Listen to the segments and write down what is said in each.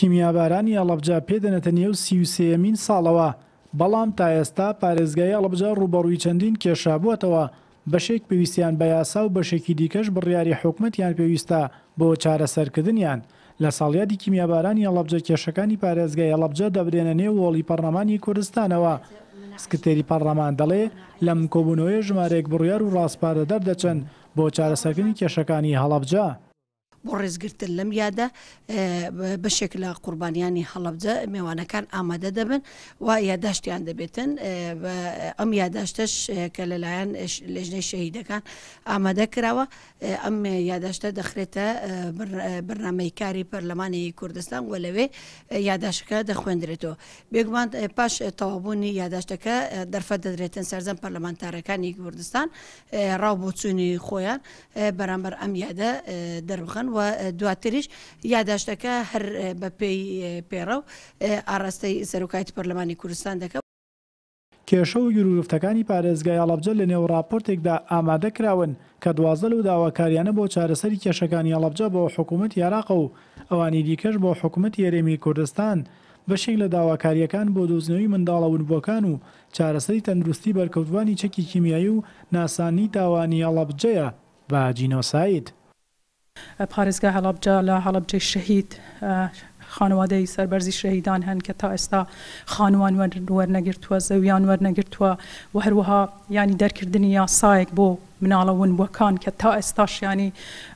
کیمیابارانی ئەڵەبجا پێدەنێتە نێو سیوسەمین ساڵەوە بەڵام تا ئێستا پارێزگای ئەڵەبجا ڕوبەڕووی چەندین کێشابووەتەوە بەشێک پێویستیان بە یاسا و بەشێکی دیکەش بڕیاری حکوومەتیان پێویستە بۆ چارەسەرکردنیان لە ساڵیادی کیمیابارانی ئەڵەبجە کێشەکانی پارێزگای ئەڵەبجە دەبرێنە نێو وەڵی پەرلەمانی کوردستانەوە. سکتێری پەرلەمان دەڵێ لەم کۆبوونەوەی ژمارێک بڕیار و ڕاستپارە دەردەچەن بۆ چارەسەرکردنی کێشەکانی هەڵەبجە. بۆ ڕێزگرتن لەم یادە بەشێک لە قوربانیانی هەڵبجە میێوانەکان ئامادە دەبن و یاداشتیان دەبێتن ئەم یاداشتەش کە لەلایەن لەژنەی شەهیدەکان ئامادە کراوە ئەم یاداشتە دەخرێتە بەرنمەیکاری پەرلەمانی کوردستان و لەوێ یاداشەکە دەخوێندرێتەوە بێگومان پاش تەوابوونی یاداشتەکە دەرفە دەدرێتن سەرزەم پەرلەمانتارەکانی کوردستان ڕاو بۆ چوونی خۆیان بەرامبەر ئەم یادە دەربخەن و دواتریش یاداشتەکە هەر بە پێی پێڕە و ئاراستەی سەرۆکایەتی پەرلەمانی کوردستان دەکە کێشە و گرروفتەکانی پارێزگای ئاڵبجە لە نێو راپۆرتێکدا ئامادە کراون کە دوازل و داواکاریانە بۆ چارەسەری کێشەکانی ئەڵبجە بۆ حکوومەت یاراق و ئەوانی دیکەش بۆ حکوومەت یەرێمی کوردستان بەشێک لە داواکاریەکان بۆ دۆزنەوەی منداڵەونبووەکان و چارەسەری تەندروستی بەرکەوتوانی چەکی کیمیایی و ناسانی تاوانی ئەڵبجەیە باجینۆسایت. پارێزگا هەڵبجا لە هەڵبجەی شەهید خانوادەی سربەرزی شەهیددان هەن کە تا ئێستا خانوان وەرنەگرتووە زەویان وەرنەگرتووە و هەروەها ینی دەرکردنی یاسایەک بۆ مناڵە ونبووەکان کە تا ئێستاشیانی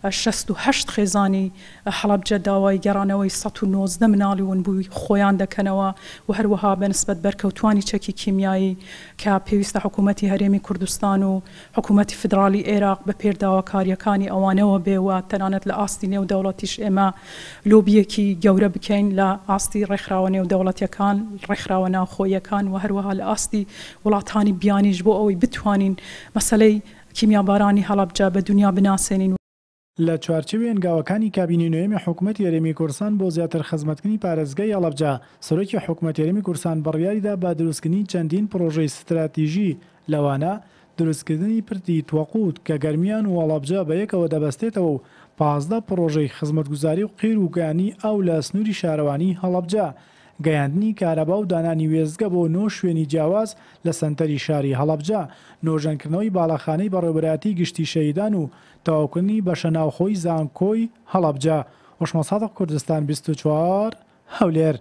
16 خێزانی حەڵبجە داوای گەرانەوەی 1990 مناڵی ونبووی خۆیان دەکەنەوە و هەروەها بەنسبت بەرکەوتانی چەکی کیمیایی کە پێویستە حکوومەتتی هەرێمی کوردستان و حکوومەتتی فدرالی عێراق بە پێرداوە کاریەکانی ئەوانەوە بێوە تەنانەت لە ئاستی نێو دەوڵەتیش ئێمە لۆبیەکی گەورە بکەین لە ئاستی ڕێکخراوە نێو دەوڵەتەکان ڕێکخراوە ناخۆیەکان و هەروەها لە ئاستی وڵاتانی بیانیش بۆ ئەوەی بتوانین مەسلەی کیمیابارانی هەڵبجا بە دنیا بناسێنین و لە چوارچوی ئەنگاوەکانی کابینی نوێمی حکوومەت یارێمی کورسان بۆ زیاتر خزمەتکننی پارێزگای یاڵبجا سەرۆکی حکوومەت یارێمی کورسان بڕیاریدا با دروستکردنی چەندین پرۆژەی استراتیژی لەوانە دروستکردنی پرتی توەقوت کە گەرمیان و وڵابجا بە یەکەوە دەبەستێتەوە و پازدە پرۆژەی خزمەتگوزاری و قیر وگانی ئەو لە سنووری شارەوانی هەڵبجا گەیاندنی کارەبا و دانانی وێزگە بۆ نۆ شوێنی جیاواز لە سنتەری شاری هەڵبجا نۆژەنکردنەوەی باڵەخانەی بەڕێبراتی گشتی شەیدان و تەواوکردنی بەشە ناوخۆی زانکۆی هەڵبجا 1970 کوردستان 24 هەولێر.